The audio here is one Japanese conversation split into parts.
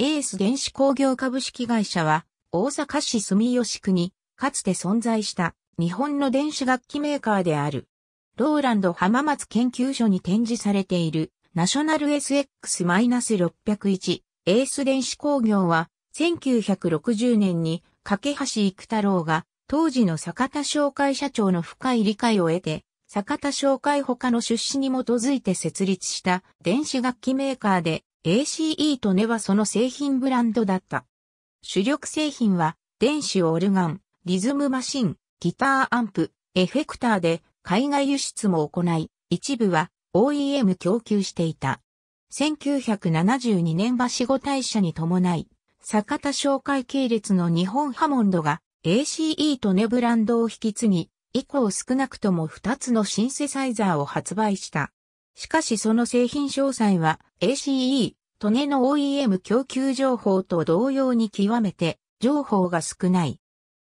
エース電子工業株式会社は、大阪市住吉区に、かつて存在した日本の電子楽器メーカーである。ローランド浜松研究所に展示されているナショナル SX-601 エース電子工業は1960年に架橋育太郎が当時の坂田商会社長の深い理解を得て坂田商会他の出資に基づいて設立した電子楽器メーカーで ACE とネはその製品ブランドだった。主力製品は、電子オルガン、リズムマシン、ギターアンプ、エフェクターで海外輸出も行い、一部は OEM 供給していた。1972年は死後退社に伴い、坂田商会系列の日本ハモンドが ACE とネブランドを引き継ぎ、以降少なくとも2つのシンセサイザーを発売した。しかしその製品詳細は ACE、トネの OEM 供給情報と同様に極めて情報が少ない。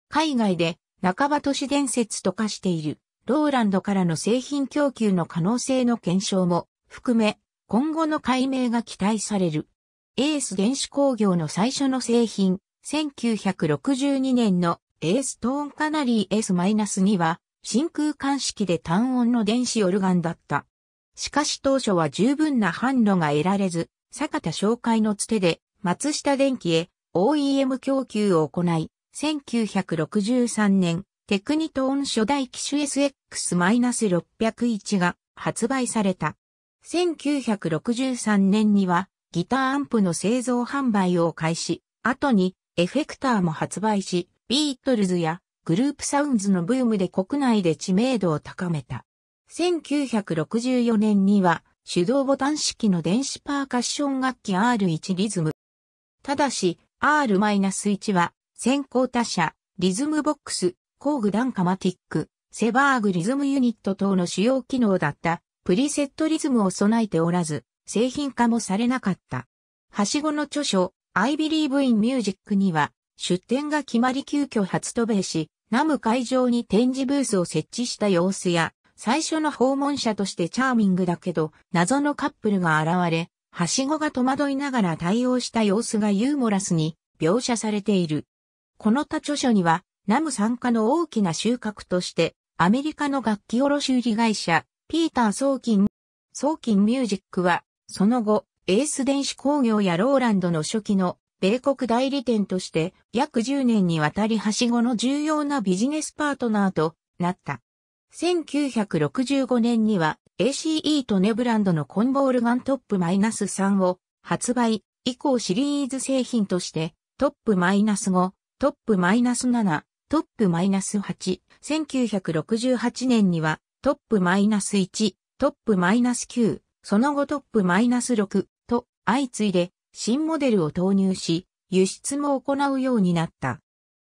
海外で半ば都市伝説と化しているローランドからの製品供給の可能性の検証も含め今後の解明が期待される。エース電子工業の最初の製品、1962年のエーストーンカナリー S-2 は真空管式で単音の電子オルガンだった。しかし当初は十分な販路が得られず、坂田紹介のつてで、松下電機へ OEM 供給を行い、1963年、テクニトーン初代機種 SX-601 が発売された。1963年にはギターアンプの製造販売を開始、後にエフェクターも発売し、ビートルズやグループサウンズのブームで国内で知名度を高めた。1964年には手動ボタン式の電子パーカッション楽器 R1 リズム。ただし R-1 は先行他社、リズムボックス、工具ダンカマティック、セバーグリズムユニット等の主要機能だったプリセットリズムを備えておらず、製品化もされなかった。はしごの著書、I Believe in Music には、出展が決まり急遽初渡米し、ナム会場に展示ブースを設置した様子や、最初の訪問者としてチャーミングだけど、謎のカップルが現れ、はしごが戸惑いながら対応した様子がユーモラスに描写されている。この他著書には、ナム参加の大きな収穫として、アメリカの楽器卸売会社、ピーター・ソーキン、ソーキン・ミュージックは、その後、エース電子工業やローランドの初期の米国代理店として約10年にわたりはしごの重要なビジネスパートナーとなった。1965年には ACE とネブランドのコンボールガントップマイナス -3 を発売以降シリーズ製品としてトップマイナス -5、トップマイナス -7、トップマイナス -8、1968年にはトップマイナス -1、トップマイナス -9、その後トップマイナス -6 と相次いで新モデルを投入し輸出も行うようになった。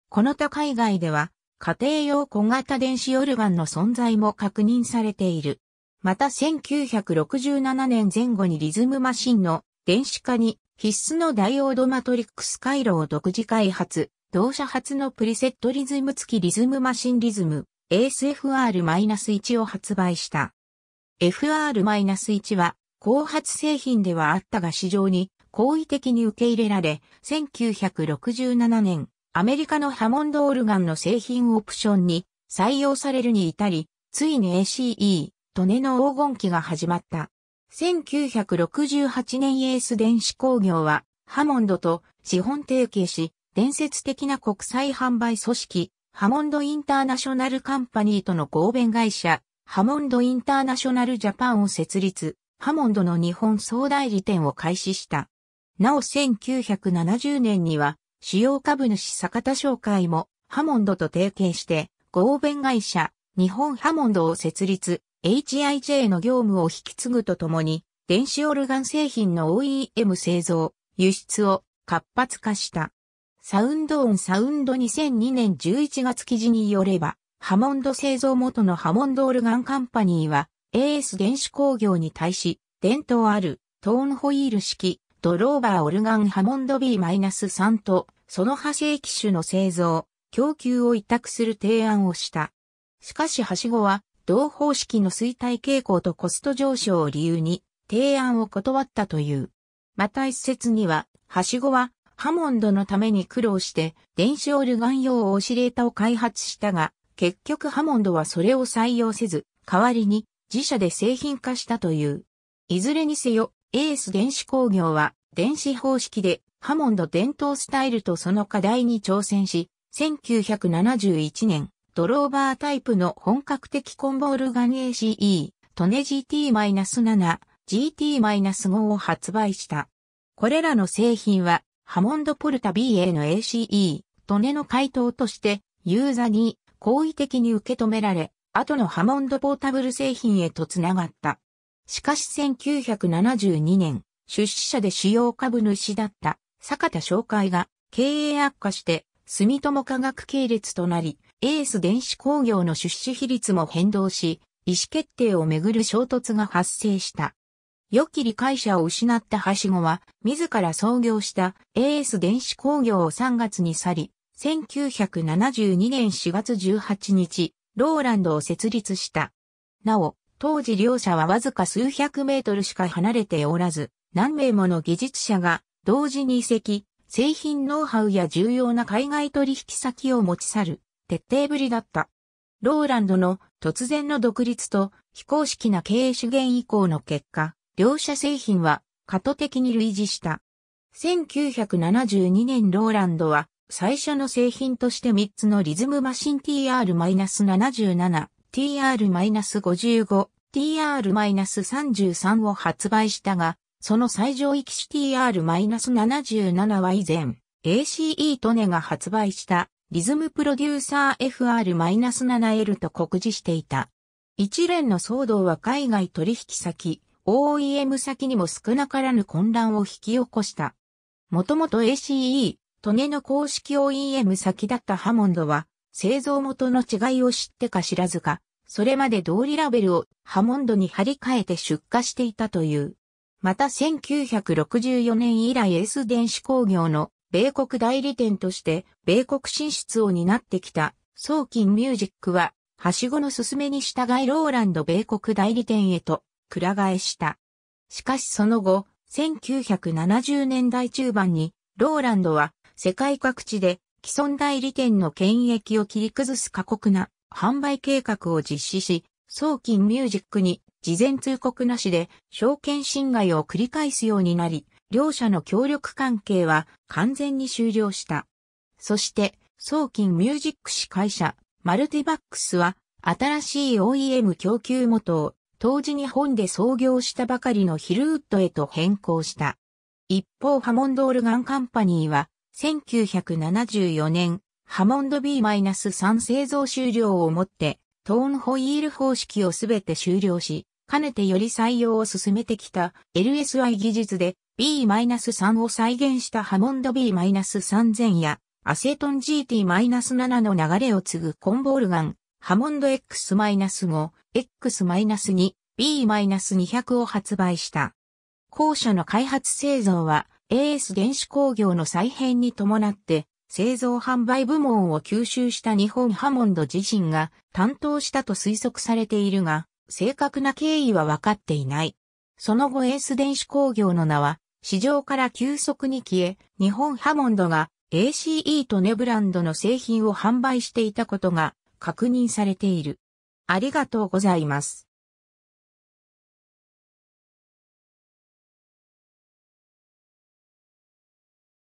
この他海外では家庭用小型電子オルガンの存在も確認されている。また1967年前後にリズムマシンの電子化に必須のダイオードマトリックス回路を独自開発、同社初のプリセットリズム付きリズムマシンリズム ASFR-1 を発売した。FR-1 は後発製品ではあったが市場に好意的に受け入れられ、1967年アメリカのハモンドオルガンの製品オプションに採用されるに至り、ついに ACE、トネの黄金期が始まった。1968年エース電子工業は、ハモンドと資本提携し、伝説的な国際販売組織、ハモンドインターナショナルカンパニーとの合弁会社、ハモンドインターナショナルジャパンを設立、ハモンドの日本総代理店を開始した。なお1970年には、主要株主坂田商会もハモンドと提携して、合弁会社、日本ハモンドを設立、HIJ の業務を引き継ぐとともに、電子オルガン製品の OEM 製造、輸出を活発化した。サウンドオンサウンド2002年11月記事によれば、ハモンド製造元のハモンドオルガンカンパニーは、AS 電子工業に対し、伝統あるトーンホイール式ドローバーオルガンハモンド B-3 と、その派生機種の製造、供給を委託する提案をした。しかしはしごは、同方式の衰退傾向とコスト上昇を理由に、提案を断ったという。また一説には、はしごは、ハモンドのために苦労して、電子オルガン用オシレータを開発したが、結局ハモンドはそれを採用せず、代わりに自社で製品化したという。いずれにせよ、エース電子工業は電子方式でハモンド伝統スタイルとその課題に挑戦し、1971年、ドローバータイプの本格的コンボールガン ACE、トネ GT-7、GT-5 を発売した。これらの製品は、ハモンドポルタ BA の ACE、トネの回答として、ユーザーに好意的に受け止められ、後のハモンドポータブル製品へとつながった。しかし1972年、出資者で主要株主だった坂田紹介が経営悪化して住友化学系列となり、エース電子工業の出資比率も変動し、意思決定をめぐる衝突が発生した。良き理解者を失ったはしごは、自ら創業したエース電子工業を3月に去り、1972年4月18日、ローランドを設立した。なお、当時両者はわずか数百メートルしか離れておらず、何名もの技術者が同時に移籍、製品ノウハウや重要な海外取引先を持ち去る、徹底ぶりだった。ローランドの突然の独立と非公式な経営資源移行の結果、両社製品は過渡的に類似した。1972年ローランドは最初の製品として3つのリズムマシン TR-77 TR-55、TR-33 を発売したが、その最上位機種 TR-77 は以前、ACE トネが発売したリズムプロデューサー FR-7L と告示していた。一連の騒動は海外取引先、OEM 先にも少なからぬ混乱を引き起こした。もともと ACE、トネの公式 OEM 先だったハモンドは、製造元の違いを知ってか知らずか、それまで通りラベルをハモンドに貼り替えて出荷していたという。また1964年以来 S 電子工業の米国代理店として米国進出を担ってきたキ金ミュージックは、はしごの勧めに従いローランド米国代理店へと、くら替えした。しかしその後、1970年代中盤に、ローランドは世界各地で既存代理店の権益を切り崩す過酷な販売計画を実施し、送金ミュージックに事前通告なしで証券侵害を繰り返すようになり、両者の協力関係は完全に終了した。そして、送金ミュージック司会社、マルティバックスは、新しい OEM 供給元を、当時日本で創業したばかりのヒルウッドへと変更した。一方、ハモンドールガンカンパニーは、1974年、ハモンド B-3 製造終了をもって、トーンホイール方式をすべて終了し、かねてより採用を進めてきた LSI 技術で B-3 を再現したハモンド B-3000 やアセトン GT-7 の流れを継ぐコンボールガン、ハモンド X-5、X-2、B-200 を発売した。後者の開発製造は AS 電子工業の再編に伴って、製造販売部門を吸収した日本ハモンド自身が担当したと推測されているが、正確な経緯は分かっていない。その後エース電子工業の名は、市場から急速に消え、日本ハモンドが ACE とネブランドの製品を販売していたことが確認されている。ありがとうございます。